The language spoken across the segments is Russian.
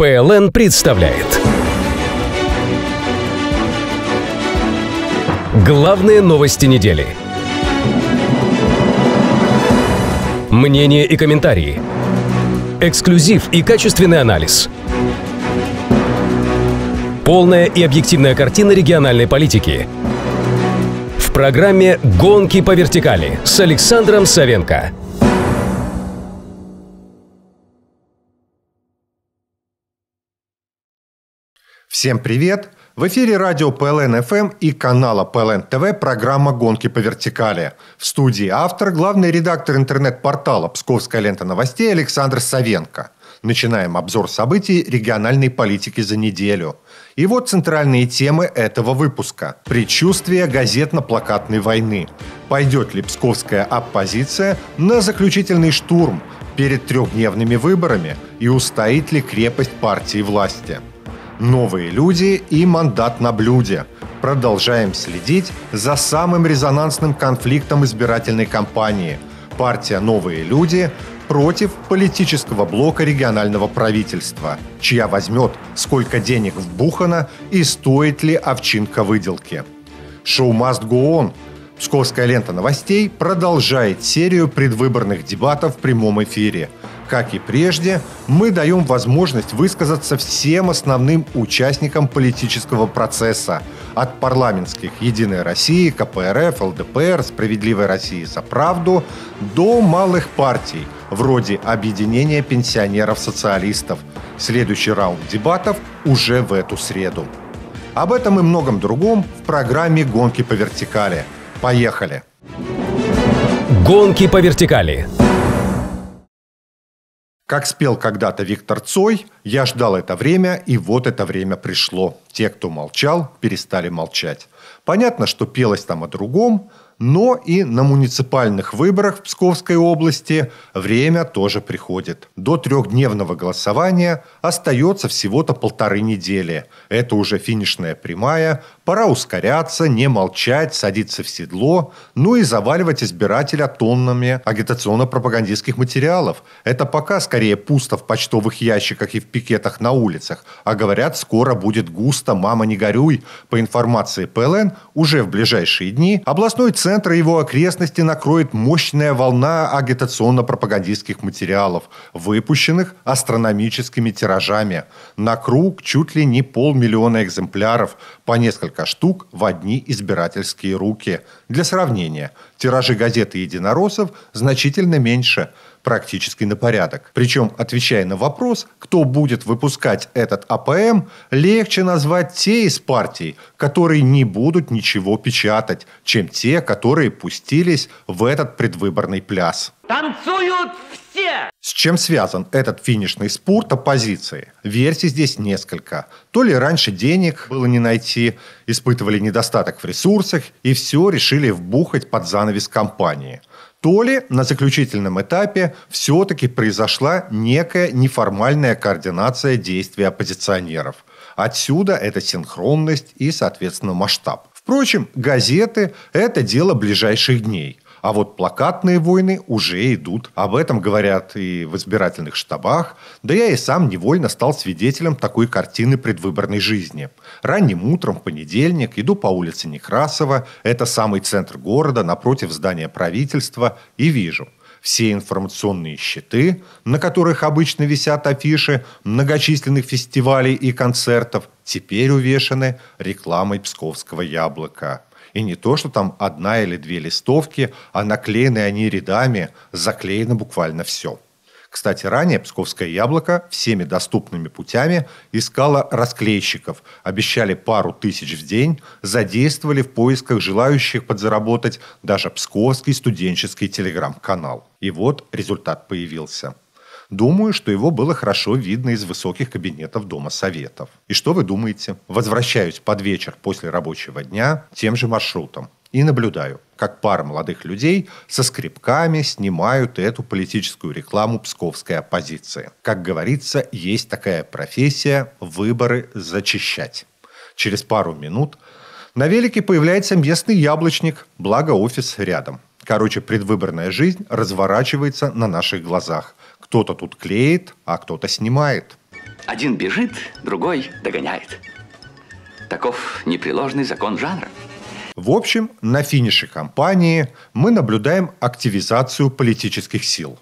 ПЛН представляет. Главные новости недели. Мнения и комментарии. Эксклюзив и качественный анализ. Полная и объективная картина региональной политики. В программе «Гонки по вертикали» с Александром Савенко. Всем привет! В эфире радио ПЛН ФМ и канала ПЛН ТВ программа «Гонки по вертикали». В студии автор, главный редактор интернет-портала «Псковская лента новостей» Александр Савенко. Начинаем обзор событий региональной политики за неделю. И вот центральные темы этого выпуска. Предчувствие газетно-плакатной войны. Пойдет ли псковская оппозиция на заключительный штурм перед трехдневными выборами и устоит ли крепость партии власти? Новые люди и мандат на блюде. Продолжаем следить за самым резонансным конфликтом избирательной кампании. Партия «Новые люди» против политического блока регионального правительства, чья возьмет, сколько денег в Бухана и стоит ли овчинка выделки. Шоу Маст Go Псковская лента новостей продолжает серию предвыборных дебатов в прямом эфире – как и прежде, мы даем возможность высказаться всем основным участникам политического процесса от парламентских «Единой России», КПРФ, ЛДПР, «Справедливой России за правду» до малых партий, вроде Объединения пенсионеров-социалистов. Следующий раунд дебатов уже в эту среду. Об этом и многом другом в программе «Гонки по вертикали». Поехали! Гонки по вертикали. Как спел когда-то Виктор Цой, я ждал это время, и вот это время пришло. Те, кто молчал, перестали молчать. Понятно, что пелось там о другом, но и на муниципальных выборах в Псковской области время тоже приходит. До трехдневного голосования остается всего-то полторы недели. Это уже финишная прямая, пора ускоряться, не молчать, садиться в седло, ну и заваливать избирателя тоннами агитационно-пропагандистских материалов. Это пока скорее пусто в почтовых ящиках и в пикетах на улицах, а говорят, скоро будет густо, мама не горюй. По информации ПЛН, уже в ближайшие дни областной центр центра и его окрестности накроет мощная волна агитационно-пропагандистских материалов, выпущенных астрономическими тиражами. На круг чуть ли не полмиллиона экземпляров, по несколько штук в одни избирательские руки. Для сравнения, Тиражи газеты «Единороссов» значительно меньше, практически на порядок. Причем, отвечая на вопрос, кто будет выпускать этот АПМ, легче назвать те из партий, которые не будут ничего печатать, чем те, которые пустились в этот предвыборный пляс. Танцуют все! С чем связан этот финишный спорт оппозиции? Версий здесь несколько. То ли раньше денег было не найти, испытывали недостаток в ресурсах и все решили вбухать под занавес компании. То ли на заключительном этапе все-таки произошла некая неформальная координация действий оппозиционеров. Отсюда эта синхронность и, соответственно, масштаб. Впрочем, газеты – это дело ближайших дней – а вот плакатные войны уже идут. Об этом говорят и в избирательных штабах. Да я и сам невольно стал свидетелем такой картины предвыборной жизни. Ранним утром в понедельник иду по улице Некрасова, это самый центр города, напротив здания правительства, и вижу – все информационные щиты, на которых обычно висят афиши многочисленных фестивалей и концертов, теперь увешаны рекламой псковского яблока – и не то, что там одна или две листовки, а наклеены они рядами, заклеено буквально все. Кстати, ранее Псковское яблоко всеми доступными путями искало расклейщиков, обещали пару тысяч в день, задействовали в поисках желающих подзаработать даже Псковский студенческий телеграм-канал. И вот результат появился – Думаю, что его было хорошо видно из высоких кабинетов Дома Советов. И что вы думаете? Возвращаюсь под вечер после рабочего дня тем же маршрутом и наблюдаю, как пара молодых людей со скрипками снимают эту политическую рекламу псковской оппозиции. Как говорится, есть такая профессия – выборы зачищать. Через пару минут на велике появляется местный яблочник, благо офис рядом – Короче, предвыборная жизнь разворачивается на наших глазах. Кто-то тут клеит, а кто-то снимает. Один бежит, другой догоняет. Таков непреложный закон жанра. В общем, на финише кампании мы наблюдаем активизацию политических сил.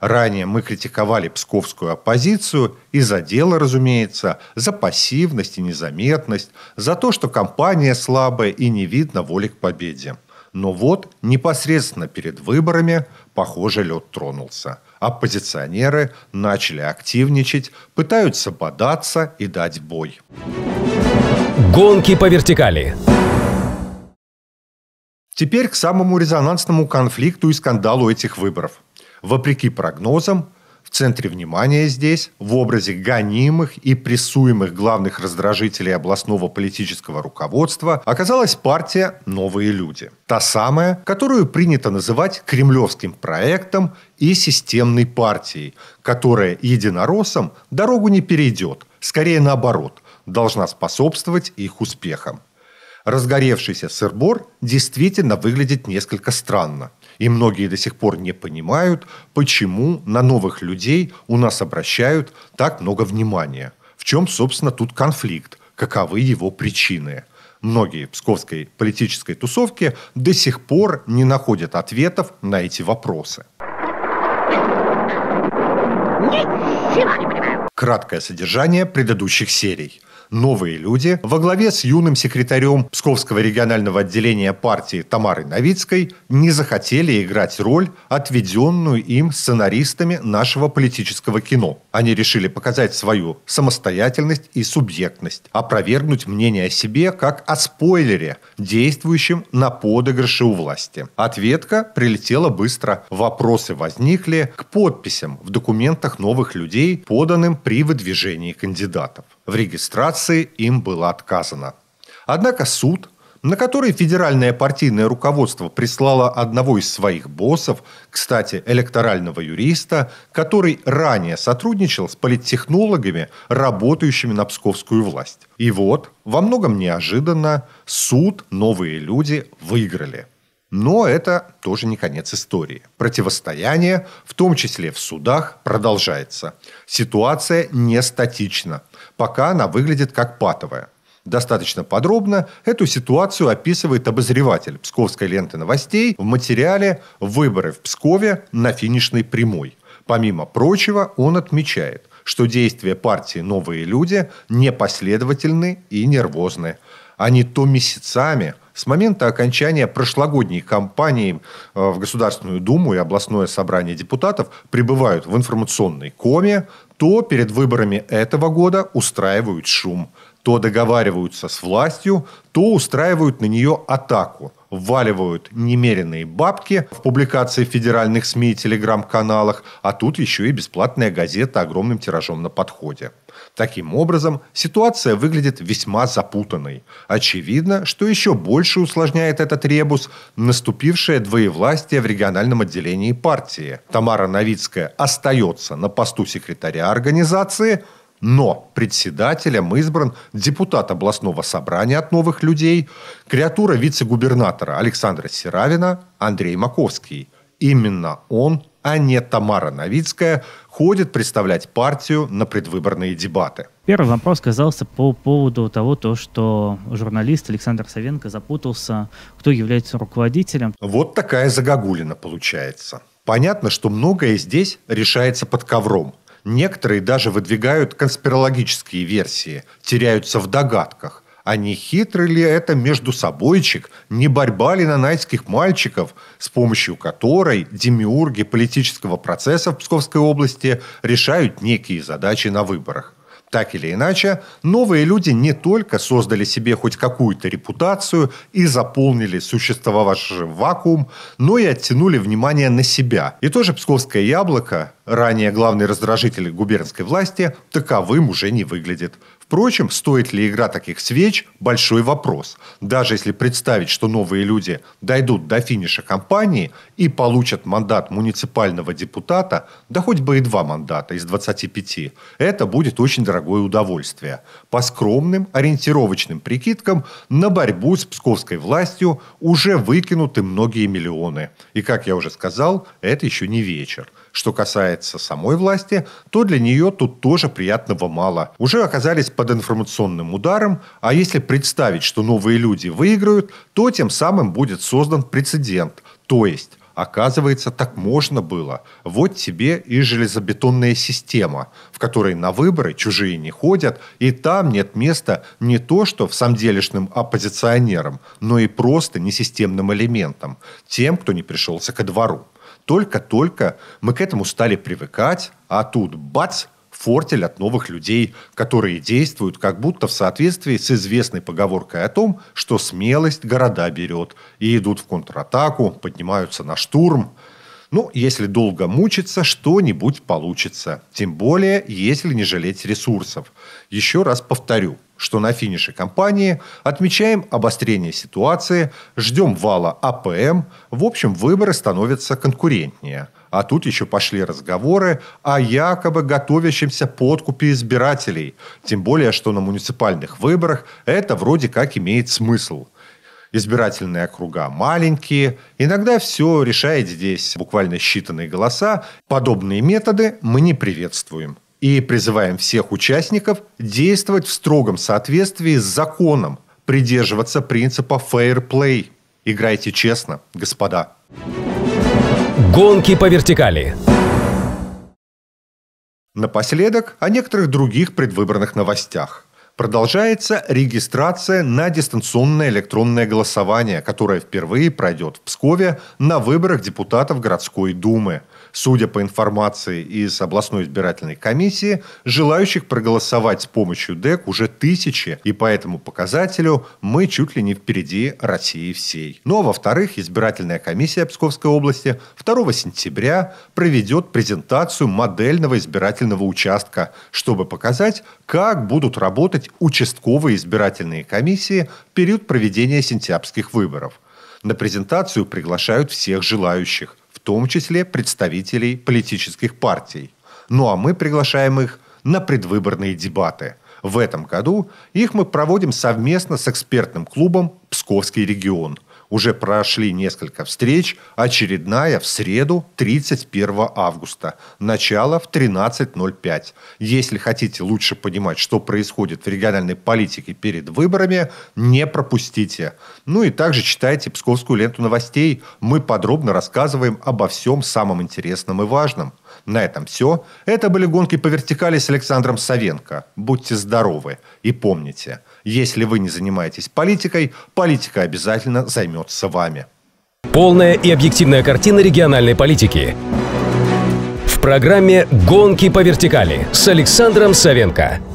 Ранее мы критиковали псковскую оппозицию и за дело, разумеется, за пассивность и незаметность, за то, что кампания слабая и не видно воли к победе. Но вот непосредственно перед выборами, похоже, лед тронулся. Оппозиционеры начали активничать, пытаются бодаться и дать бой. Гонки по вертикали. Теперь к самому резонансному конфликту и скандалу этих выборов. Вопреки прогнозам, центре внимания здесь, в образе гонимых и прессуемых главных раздражителей областного политического руководства, оказалась партия «Новые люди». Та самая, которую принято называть кремлевским проектом и системной партией, которая единороссам дорогу не перейдет, скорее наоборот, должна способствовать их успехам разгоревшийся сырбор действительно выглядит несколько странно. И многие до сих пор не понимают, почему на новых людей у нас обращают так много внимания. В чем, собственно, тут конфликт? Каковы его причины? Многие псковской политической тусовки до сих пор не находят ответов на эти вопросы. Краткое содержание предыдущих серий – новые люди во главе с юным секретарем Псковского регионального отделения партии Тамарой Новицкой не захотели играть роль, отведенную им сценаристами нашего политического кино. Они решили показать свою самостоятельность и субъектность, опровергнуть мнение о себе как о спойлере, действующем на подыгрыше у власти. Ответка прилетела быстро. Вопросы возникли к подписям в документах новых людей, поданным при выдвижении кандидатов. В регистрации им было отказано. Однако суд, на который федеральное партийное руководство прислало одного из своих боссов, кстати, электорального юриста, который ранее сотрудничал с политтехнологами, работающими на псковскую власть. И вот, во многом неожиданно, суд новые люди выиграли. Но это тоже не конец истории. Противостояние, в том числе в судах, продолжается. Ситуация не статична, пока она выглядит как патовая. Достаточно подробно эту ситуацию описывает обозреватель Псковской ленты новостей в материале «Выборы в Пскове на финишной прямой». Помимо прочего, он отмечает, что действия партии «Новые люди» непоследовательны и нервозны они а то месяцами, с момента окончания прошлогодней кампании э, в Государственную Думу и областное собрание депутатов прибывают в информационной коме, то перед выборами этого года устраивают шум, то договариваются с властью, то устраивают на нее атаку – вваливают немеренные бабки в публикации федеральных СМИ и телеграм-каналах, а тут еще и бесплатная газета огромным тиражом на подходе. Таким образом, ситуация выглядит весьма запутанной. Очевидно, что еще больше усложняет этот ребус наступившее двоевластие в региональном отделении партии. Тамара Новицкая остается на посту секретаря организации – но председателем избран депутат областного собрания от новых людей, креатура вице-губернатора Александра Сиравина, Андрей Маковский. Именно он, а не Тамара Новицкая, ходит представлять партию на предвыборные дебаты. Первый вопрос казался по поводу того, то, что журналист Александр Савенко запутался, кто является руководителем. Вот такая загогулина получается. Понятно, что многое здесь решается под ковром – Некоторые даже выдвигают конспирологические версии, теряются в догадках. А не хитрый ли это между собойчик, не борьба ли Найских мальчиков, с помощью которой демиурги политического процесса в Псковской области решают некие задачи на выборах? Так или иначе, новые люди не только создали себе хоть какую-то репутацию и заполнили существовавший вакуум, но и оттянули внимание на себя. И тоже псковское яблоко, ранее главный раздражитель губернской власти, таковым уже не выглядит. Впрочем, стоит ли игра таких свеч – большой вопрос. Даже если представить, что новые люди дойдут до финиша кампании и получат мандат муниципального депутата, да хоть бы и два мандата из 25, это будет очень дорогое удовольствие. По скромным ориентировочным прикидкам на борьбу с псковской властью уже выкинуты многие миллионы. И, как я уже сказал, это еще не вечер. Что касается самой власти, то для нее тут тоже приятного мало. Уже оказались под информационным ударом, а если представить, что новые люди выиграют, то тем самым будет создан прецедент. То есть Оказывается, так можно было. Вот тебе и железобетонная система, в которой на выборы чужие не ходят, и там нет места не то, что в самделишным оппозиционерам, но и просто несистемным элементам, тем, кто не пришелся ко двору только-только мы к этому стали привыкать, а тут бац, фортель от новых людей, которые действуют как будто в соответствии с известной поговоркой о том, что смелость города берет, и идут в контратаку, поднимаются на штурм. Ну, если долго мучиться, что-нибудь получится. Тем более, если не жалеть ресурсов. Еще раз повторю, что на финише кампании, отмечаем обострение ситуации, ждем вала АПМ, в общем выборы становятся конкурентнее. А тут еще пошли разговоры о якобы готовящемся подкупе избирателей. Тем более, что на муниципальных выборах это вроде как имеет смысл. Избирательные округа маленькие, иногда все решает здесь буквально считанные голоса. Подобные методы мы не приветствуем и призываем всех участников действовать в строгом соответствии с законом, придерживаться принципа fair play. Играйте честно, господа. Гонки по вертикали. Напоследок о некоторых других предвыборных новостях. Продолжается регистрация на дистанционное электронное голосование, которое впервые пройдет в Пскове на выборах депутатов городской думы – судя по информации из областной избирательной комиссии, желающих проголосовать с помощью ДЭК уже тысячи, и по этому показателю мы чуть ли не впереди России всей. Ну а во-вторых, избирательная комиссия Псковской области 2 сентября проведет презентацию модельного избирательного участка, чтобы показать, как будут работать участковые избирательные комиссии в период проведения сентябрьских выборов. На презентацию приглашают всех желающих в том числе представителей политических партий. Ну а мы приглашаем их на предвыборные дебаты. В этом году их мы проводим совместно с экспертным клубом «Псковский регион», уже прошли несколько встреч, очередная в среду 31 августа, начало в 13.05. Если хотите лучше понимать, что происходит в региональной политике перед выборами, не пропустите. Ну и также читайте «Псковскую ленту новостей». Мы подробно рассказываем обо всем самом интересном и важном – на этом все. Это были гонки по вертикали с Александром Савенко. Будьте здоровы и помните, если вы не занимаетесь политикой, политика обязательно займется вами. Полная и объективная картина региональной политики. В программе «Гонки по вертикали» с Александром Савенко.